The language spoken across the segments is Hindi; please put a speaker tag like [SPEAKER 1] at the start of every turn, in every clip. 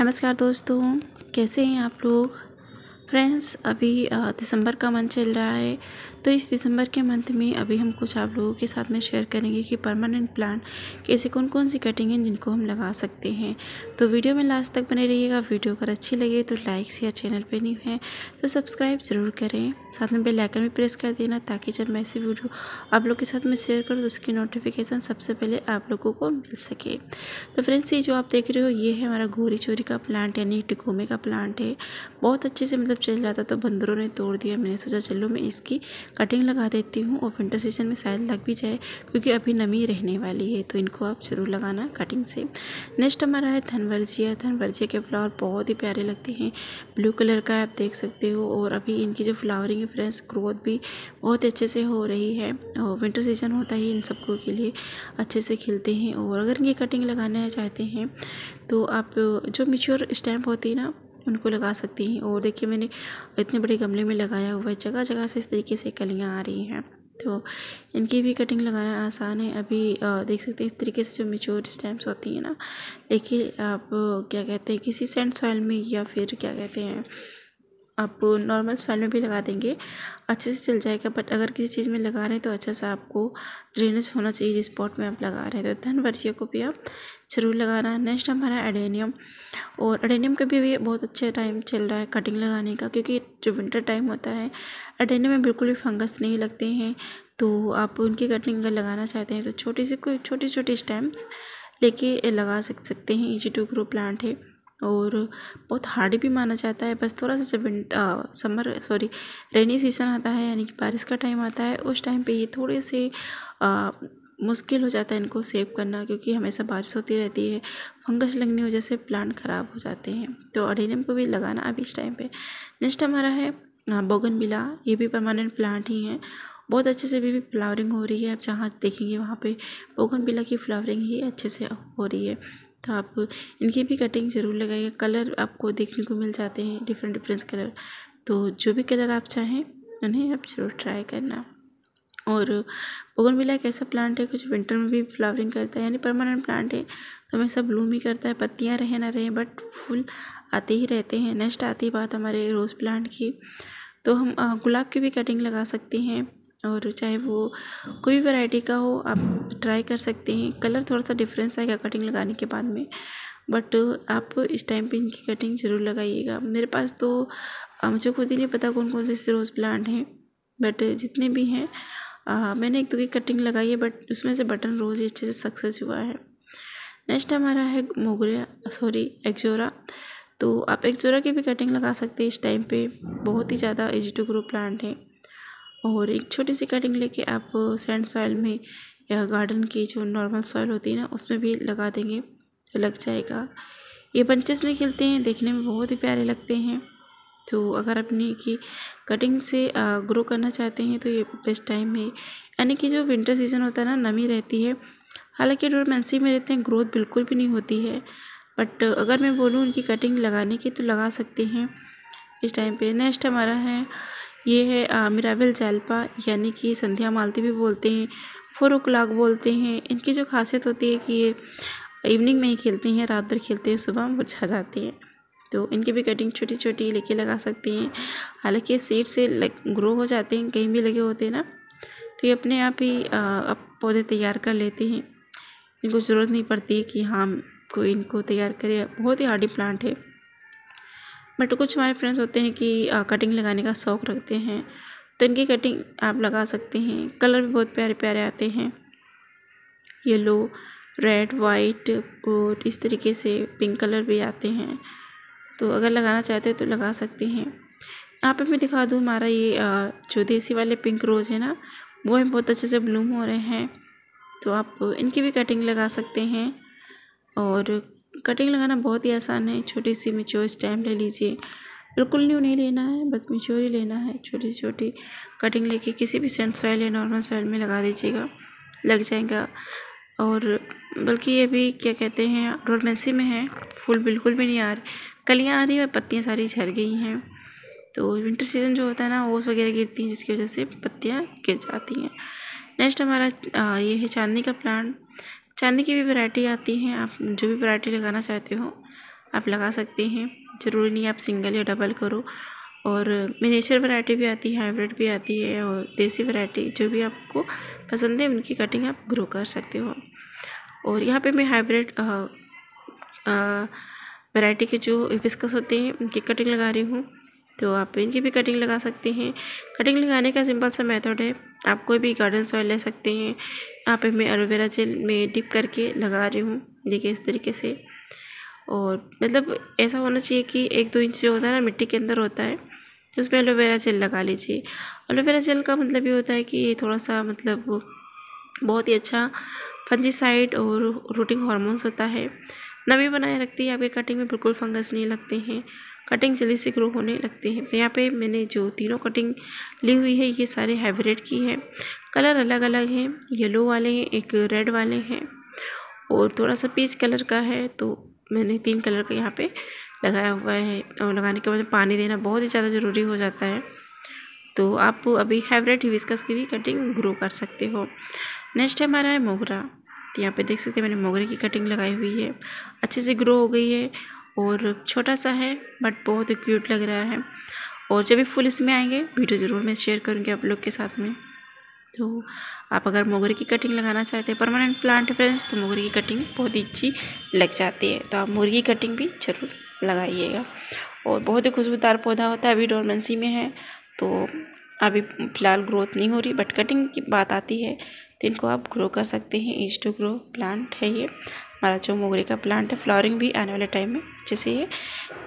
[SPEAKER 1] नमस्कार दोस्तों कैसे हैं आप लोग फ्रेंड्स अभी दिसंबर का मंथ चल रहा है तो इस दिसंबर के मंथ में अभी हम कुछ आप लोगों के साथ में शेयर करेंगे कि परमानेंट प्लान कैसे कौन कौन सी कटिंग हैं जिनको हम लगा सकते हैं तो वीडियो में लास्ट तक बने रहिएगा वीडियो अगर अच्छी लगे तो लाइक शेयर चैनल पर नहीं है तो सब्सक्राइब ज़रूर करें साथ में बेलाइकन भी प्रेस कर देना ताकि जब मैं ऐसी वीडियो आप लोग के साथ में शेयर करूँ तो उसकी नोटिफिकेशन सबसे पहले आप लोगों को मिल सके तो फ्रेंड्स ये जो आप देख रहे हो ये है हमारा घोरी चोरी का प्लांट यानी टिकोमे का प्लांट है बहुत अच्छे से मतलब चल जाता तो बंदरों ने तोड़ दिया मैंने सोचा चलो मैं इसकी कटिंग लगा देती हूँ और विंटर सीजन में शायद लग भी जाए क्योंकि अभी नमी रहने वाली है तो इनको आप ज़रूर लगाना कटिंग से नेक्स्ट हमारा है धनवर्जिया धनवर्जिया के फ्लावर बहुत ही प्यारे लगते हैं ब्लू कलर का आप देख सकते हो और अभी इनकी जो फ्लावरिंग है फ्रेंड्स ग्रोथ भी बहुत अच्छे से हो रही है और विंटर सीजन होता ही इन सबको के लिए अच्छे से खिलते हैं और अगर इनकी कटिंग लगाना चाहते हैं तो आप जो मिच्योर स्टैम्प होती है ना उनको लगा सकती हैं और देखिए मैंने इतने बड़े गमले में लगाया हुआ है जगह जगह से इस तरीके से कलियाँ आ रही हैं तो इनकी भी कटिंग लगाना आसान है अभी आ, देख सकते हैं इस तरीके से जो मेच्योर स्टैम्प्स होती हैं ना लेकिन आप क्या कहते हैं किसी सेंड सॉइल में या फिर क्या कहते हैं आप नॉर्मल सॉइल में भी लगा देंगे अच्छे से चल जाएगा बट अगर किसी चीज़ में लगा रहे हैं तो अच्छा सा आपको ड्रेनेज होना चाहिए जिस स्पॉट में आप लगा रहे हैं तो धन वर्षियों को भी आप ज़रूर लगाना है नेक्स्ट हमारा एडेनियम और एडेनियम का भी अभी बहुत अच्छा टाइम चल रहा है कटिंग लगाने का क्योंकि जो विंटर टाइम होता है एडेनियम में बिल्कुल भी फंगस नहीं लगते हैं तो आप उनकी कटिंग अगर लगाना चाहते हैं तो छोटी सी कोई छोटी छोटी स्टैम्प्स लेके लगा सकते हैं ईजी टू ग्रो प्लांट है और बहुत हार्ड भी माना जाता है बस थोड़ा सा जब winter summer sorry rainy season आता है यानी कि बारिश का टाइम आता है उस टाइम पे ये थोड़े से आ, मुश्किल हो जाता है इनको सेव करना क्योंकि हमेशा बारिश होती रहती है फंगस लगने की वजह से प्लांट ख़राब हो जाते हैं तो अडेनियम को भी लगाना अभी इस टाइम पे नेक्स्ट हमारा है हाँ, बोगन बिला ये भी परमानेंट प्लांट ही हैं बहुत अच्छे से भी फ्लावरिंग हो रही है आप जहाँ देखेंगे वहाँ पर बोगन बिला की फ्लावरिंग ही अच्छे से हो रही है तो आप इनकी भी कटिंग ज़रूर लगाइए कलर आपको देखने को मिल जाते हैं डिफरेंट डिफरेंट कलर तो जो भी कलर आप चाहें उन्हें आप ज़रूर ट्राई करना और मिला एक ऐसा प्लांट है कुछ विंटर में भी फ्लावरिंग करता है यानी परमानेंट प्लांट है तो हमेशा ब्लूम ही करता है पत्तियाँ रहे ना रहे बट फूल आते ही रहते हैं नेक्स्ट आती बात हमारे रोज़ प्लांट की तो हम गुलाब की भी कटिंग लगा सकते हैं और चाहे वो कोई भी वैरायटी का हो आप ट्राई कर सकते हैं कलर थोड़ा सा डिफरेंस आएगा कटिंग लगाने के बाद में बट आप इस टाइम पे इनकी कटिंग ज़रूर लगाइएगा मेरे पास तो मुझे खुद ही नहीं पता कौन कौन से रोज़ प्लांट हैं बट जितने भी हैं आ, मैंने एक दो तो की कटिंग लगाई है बट उसमें से बटन रोज़ ही अच्छे से सक्सेस हुआ है नेक्स्ट हमारा है मोगरे सॉरी एक्जोरा तो आप एक्जोरा की भी कटिंग लगा सकते हैं इस टाइम पे बहुत ही ज़्यादा इजी टू ग्रो प्लांट है और एक छोटी सी कटिंग लेके आप सैंड सॉइल में या गार्डन की जो नॉर्मल सॉइल होती है ना उसमें भी लगा देंगे तो लग जाएगा ये बंचेस में खिलते हैं देखने में बहुत ही प्यारे लगते हैं तो अगर अपनी की कटिंग से ग्रो करना चाहते हैं तो ये बेस्ट टाइम है यानी कि जो विंटर सीज़न होता है ना नमी रहती है हालांकि डोरमेंसी में रहते हैं ग्रोथ बिल्कुल भी नहीं होती है बट अगर मैं बोलूँ उनकी कटिंग लगाने की तो लगा सकते हैं इस टाइम पे नेक्स्ट हमारा है ये है मिराबिल जैल्पा यानी कि संध्या मालती भी बोलते हैं फोर ओ क्लाक बोलते हैं इनकी जो खासियत होती है कि ये इवनिंग में ही खेलते हैं रात भर खेलते हैं सुबह मुरझा जाते हैं तो इनकी भी कटिंग छोटी छोटी लेके लगा सकते हैं हालांकि ये सीड से लग ग्रो हो जाते हैं कहीं भी लगे होते हैं ना तो ये अपने आप ही अब पौधे तैयार कर लेते हैं इनको ज़रूरत नहीं पड़ती कि हाँ कोई इनको तैयार करे बहुत ही हार्डी प्लांट है बट कुछ हमारे फ्रेंड्स होते हैं कि आ, कटिंग लगाने का शौक़ रखते हैं तो इनकी कटिंग आप लगा सकते हैं कलर भी बहुत प्यारे प्यारे आते हैं येलो रेड वाइट और इस तरीके से पिंक कलर भी आते हैं तो अगर लगाना चाहते हो तो लगा सकते हैं यहाँ पे मैं दिखा दूँ हमारा ये जो देसी वाले पिंक रोज़ है ना वो भी बहुत अच्छे से ब्लूम हो रहे हैं तो आप इनकी भी कटिंग लगा सकते हैं और कटिंग लगाना बहुत ही आसान है छोटी सी मिच्योर स्टैम ले लीजिए बिल्कुल न्यू नहीं लेना है बस मिच्योर ही लेना है छोटी छोटी कटिंग लेके किसी भी सेंट सॉइल या नॉर्मल सॉइल में लगा दीजिएगा लग जाएगा और बल्कि ये भी क्या कहते हैं डोरमेंसी में है फूल बिल्कुल भी नहीं आ रहे कलियाँ आ रही हैं और पत्तियाँ सारी झर गई हैं तो विंटर सीज़न जो होता है ना ओस वगैरह गिरती हैं जिसकी वजह से पत्तियाँ गिर जाती हैं नेक्स्ट हमारा ये है चांदनी का प्लांट चांदी की भी वैरायटी आती हैं आप जो भी वैरायटी लगाना चाहते हो आप लगा सकते हैं ज़रूरी नहीं आप सिंगल या डबल करो और मिनेचर वैरायटी भी आती है हाइब्रिड भी आती है और देसी वैरायटी जो भी आपको पसंद है उनकी कटिंग आप ग्रो कर सकते हो और यहाँ पे मैं हाइब्रिड वैरायटी के जो हिबिस्कस होते हैं उनकी कटिंग लगा रही हूँ तो आप इनकी भी कटिंग लगा सकते हैं कटिंग लगाने का सिंपल सा मेथड है आप कोई भी गार्डन सॉइल ले सकते हैं यहाँ पे मैं एलोवेरा जेल में डिप करके लगा रही हूँ देखिए इस तरीके से और मतलब ऐसा होना चाहिए कि एक दो इंच जो होता है ना मिट्टी के अंदर होता है तो उसमें एलोवेरा जेल लगा लीजिए एलोवेरा जेल का मतलब ये होता है कि ये थोड़ा सा मतलब बहुत ही अच्छा फंजीसाइड और रूटिंग हॉर्मोन्स होता है नमी बनाए रखती है आपके कटिंग में बिल्कुल फंगस नहीं लगते हैं कटिंग जल्दी से ग्रो होने लगते हैं तो यहाँ पे मैंने जो तीनों कटिंग ली हुई है ये सारे हाइब्रिड की है कलर अलग अलग हैं येलो वाले हैं एक रेड वाले हैं और थोड़ा सा पीच कलर का है तो मैंने तीन कलर का यहाँ पे लगाया हुआ है और लगाने के बाद पानी देना बहुत ही ज़्यादा ज़रूरी हो जाता है तो आप अभी हाइब्रिड हिविस्कस की भी कटिंग ग्रो कर सकते हो नेक्स्ट है हमारा है मोगरा तो यहाँ पे देख सकते हैं मैंने मोगरे की कटिंग लगाई हुई है अच्छे से ग्रो हो गई है और छोटा सा है बट बहुत ही क्यूट लग रहा है और जब भी फुल इसमें आएंगे वीडियो ज़रूर मैं शेयर करूँगी आप लोग के साथ में तो आप अगर मोगरे की कटिंग लगाना चाहते हैं परमानेंट प्लांट फ्रेंड्स तो मोगरे की कटिंग बहुत ही अच्छी लग जाती है तो आप मुर्गी की कटिंग भी ज़रूर लगाइएगा और बहुत ही खुशबूदार पौधा होता है अभी डोरमेंसी में है तो अभी फ़िलहाल ग्रोथ नहीं हो रही बट कटिंग की बात आती है तो इनको आप ग्रो कर सकते हैं ईज टू ग्रो प्लांट है ये हमारा जो मोगरे का प्लांट है फ्लावरिंग भी आने वाले टाइम में अच्छे से ये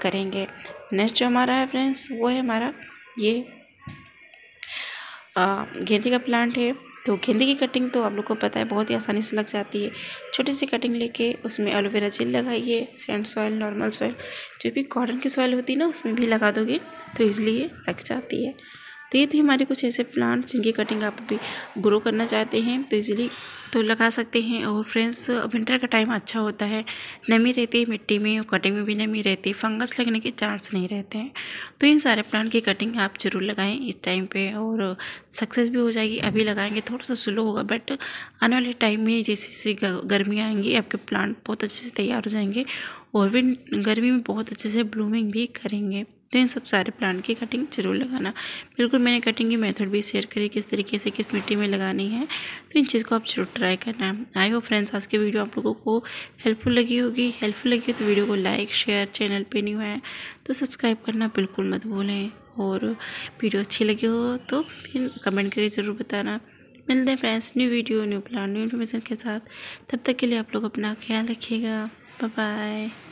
[SPEAKER 1] करेंगे नेक्स्ट जो हमारा है फ्रेंड्स वो है हमारा ये गेंदे का प्लांट है तो गेंदे की कटिंग तो आप लोग को पता है बहुत ही आसानी से लग जाती है छोटी सी कटिंग लेके उसमें एलोवेरा जेल लगाइए सैंड सॉइल नॉर्मल सॉइल जो भी कॉटन की सॉइल होती है ना उसमें भी लगा दोगे तो ये लग जाती है तो ये थी हमारे कुछ ऐसे प्लांट्स जिनकी कटिंग आप अभी ग्रो करना चाहते हैं तो इजीली तो लगा सकते हैं और फ्रेंड्स विंटर का टाइम अच्छा होता है नमी रहती है मिट्टी में और कटिंग में भी नमी रहती है फंगस लगने के चांस नहीं रहते हैं तो इन सारे प्लांट की कटिंग आप ज़रूर लगाएं इस टाइम पे और सक्सेस भी हो जाएगी अभी लगाएंगे थोड़ा सा स्लो होगा बट आने वाले टाइम में जैसे जैसे गर्मी आएंगी आपके प्लांट बहुत अच्छे से तैयार हो जाएंगे और भी गर्मी में बहुत अच्छे से ब्लूमिंग भी करेंगे तो इन सब सारे प्लांट की कटिंग जरूर लगाना बिल्कुल मैंने कटिंग की मेथड भी शेयर करी किस तरीके से किस मिट्टी में लगानी है तो इन चीज़ को आप जरूर ट्राई करना आई होप फ्रेंड्स आज की वीडियो आप लोगों को हेल्पफुल लगी होगी हेल्पफुल लगी हो तो वीडियो को लाइक शेयर चैनल पर न्यू है तो सब्सक्राइब करना बिल्कुल मत भूलें और वीडियो अच्छी लगी हो तो फिर कमेंट करके ज़रूर बताना मिलते हैं friends new video new plan new information के साथ तब तक के लिए आप लोग अपना ख्याल रखिएगा बाय